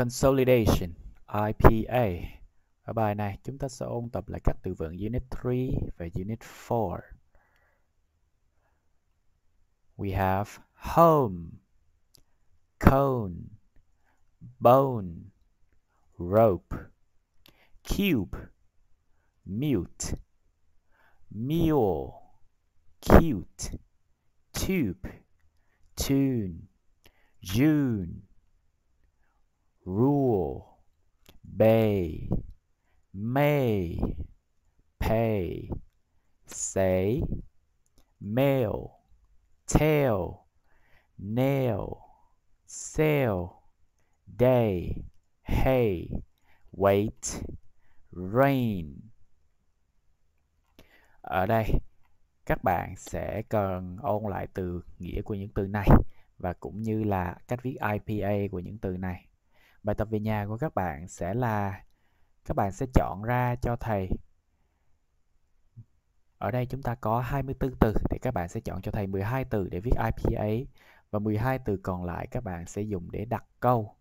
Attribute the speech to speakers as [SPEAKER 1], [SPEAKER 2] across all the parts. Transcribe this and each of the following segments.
[SPEAKER 1] Consolidation IPA Ở bài này chúng ta sẽ ôn tập lại các từ vựng Unit 3 và Unit 4 We have home cone bone rope cube mute mule cute tube tune June rule, bay, may, pay, say, mail, tail, nail, sail, day, hay, wait, rain. Ở đây các bạn sẽ cần ôn lại từ nghĩa của những từ này và cũng như là cách viết IPA của những từ này Bài tập về nhà của các bạn sẽ là các bạn sẽ chọn ra cho thầy. Ở đây chúng ta có 24 từ thì các bạn sẽ chọn cho thầy 12 từ để viết IPA và 12 từ còn lại các bạn sẽ dùng để đặt câu.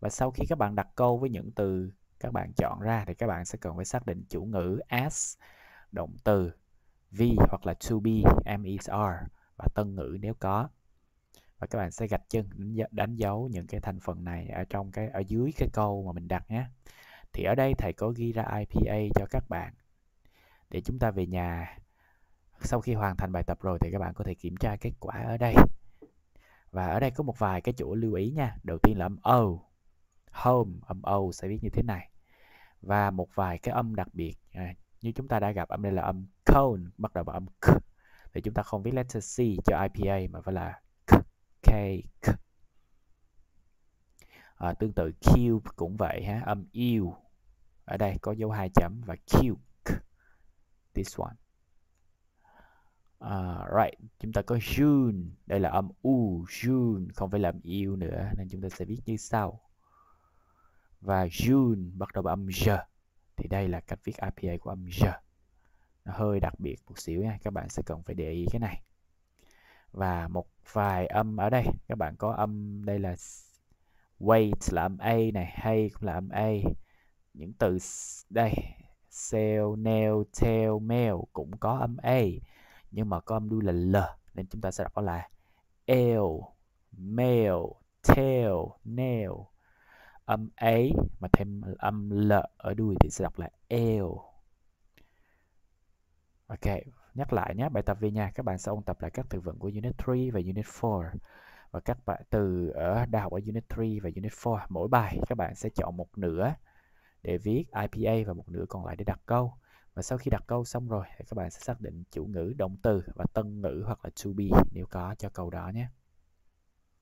[SPEAKER 1] Và sau khi các bạn đặt câu với những từ các bạn chọn ra thì các bạn sẽ cần phải xác định chủ ngữ as, động từ, v hoặc là to be, am, is, are và tân ngữ nếu có và các bạn sẽ gạch chân đánh dấu những cái thành phần này ở trong cái ở dưới cái câu mà mình đặt nhé thì ở đây thầy có ghi ra IPA cho các bạn để chúng ta về nhà sau khi hoàn thành bài tập rồi thì các bạn có thể kiểm tra kết quả ở đây và ở đây có một vài cái chỗ lưu ý nha đầu tiên là âm O home âm O sẽ viết như thế này và một vài cái âm đặc biệt à, như chúng ta đã gặp âm đây là âm cone bắt đầu bằng âm k thì chúng ta không viết letter C cho IPA mà phải là cake à, tương tự cube cũng vậy ha âm U ở đây có dấu hai chấm và cute this one Uh, right, chúng ta có June, đây là âm U, June, không phải là âm yêu nữa, nên chúng ta sẽ viết như sau. Và June bắt đầu âm J, thì đây là cách viết IPA của âm J. Nó hơi đặc biệt một xíu nha, các bạn sẽ cần phải để ý cái này và một vài âm ở đây các bạn có âm đây là weight là âm A này hay cũng là âm A những từ đây sell nail tail mail cũng có âm A nhưng mà có âm đuôi là L nên chúng ta sẽ đọc là L mail tail nail âm a mà thêm âm L ở đuôi thì sẽ đọc là L Ok Nhắc lại nhé, bài tập về nhà các bạn sẽ ôn tập lại các từ vựng của Unit 3 và Unit 4 và các bạn từ ở đại học ở Unit 3 và Unit 4 mỗi bài các bạn sẽ chọn một nửa để viết IPA và một nửa còn lại để đặt câu và sau khi đặt câu xong rồi thì các bạn sẽ xác định chủ ngữ động từ và tân ngữ hoặc là to be nếu có cho câu đó nhé